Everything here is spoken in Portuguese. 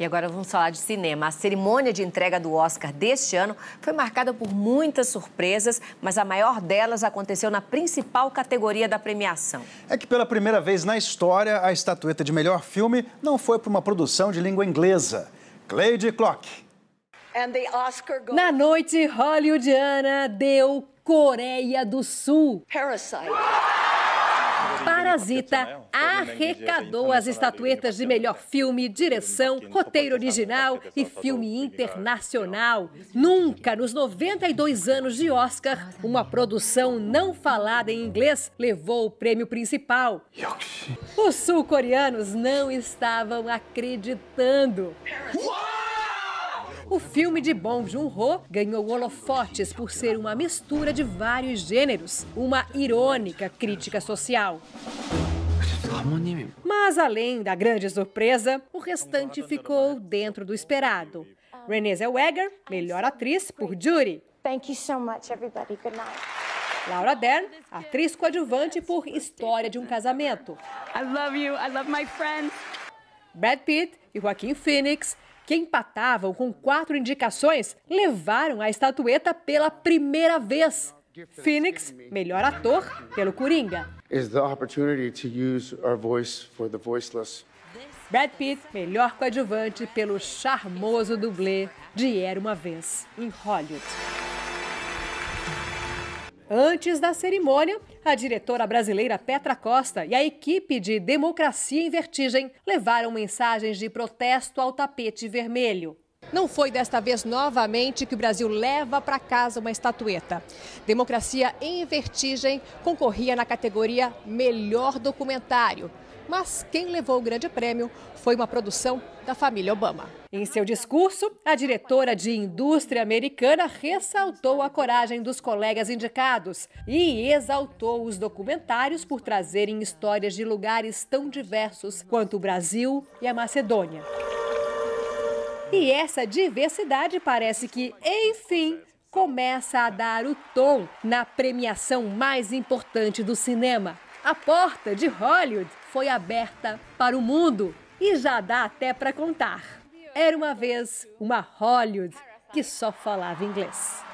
E agora vamos falar de cinema. A cerimônia de entrega do Oscar deste ano foi marcada por muitas surpresas, mas a maior delas aconteceu na principal categoria da premiação. É que pela primeira vez na história, a estatueta de melhor filme não foi para uma produção de língua inglesa. Cleide Clock. Na noite hollywoodiana, deu Coreia do Sul. Parasite. Parasita né? arrecadou as estatuetas de melhor filme, direção, roteiro original e filme internacional. Nunca nos 92 anos de Oscar, uma produção não falada em inglês levou o prêmio principal. Os sul-coreanos não estavam acreditando. O filme de Bong Joon-ho ganhou holofotes por ser uma mistura de vários gêneros, uma irônica crítica social. Mas além da grande surpresa, o restante ficou dentro do esperado. Renée Zellweger, melhor atriz por Judy. Thank you so much everybody. Good night. Laura Dern, atriz coadjuvante por História de um Casamento. I love you, I love my friends. Brad Pitt e Joaquim Phoenix que empatavam com quatro indicações, levaram a estatueta pela primeira vez. Phoenix, melhor ator, pelo Coringa. Brad Pitt, melhor coadjuvante, pelo charmoso dublê de Era uma Vez em Hollywood. Antes da cerimônia, a diretora brasileira Petra Costa e a equipe de Democracia em Vertigem levaram mensagens de protesto ao tapete vermelho. Não foi desta vez novamente que o Brasil leva para casa uma estatueta. Democracia em Vertigem concorria na categoria Melhor Documentário. Mas quem levou o grande prêmio foi uma produção da família Obama. Em seu discurso, a diretora de indústria americana ressaltou a coragem dos colegas indicados e exaltou os documentários por trazerem histórias de lugares tão diversos quanto o Brasil e a Macedônia. E essa diversidade parece que, enfim, começa a dar o tom na premiação mais importante do cinema. A porta de Hollywood foi aberta para o mundo e já dá até para contar. Era uma vez uma Hollywood que só falava inglês.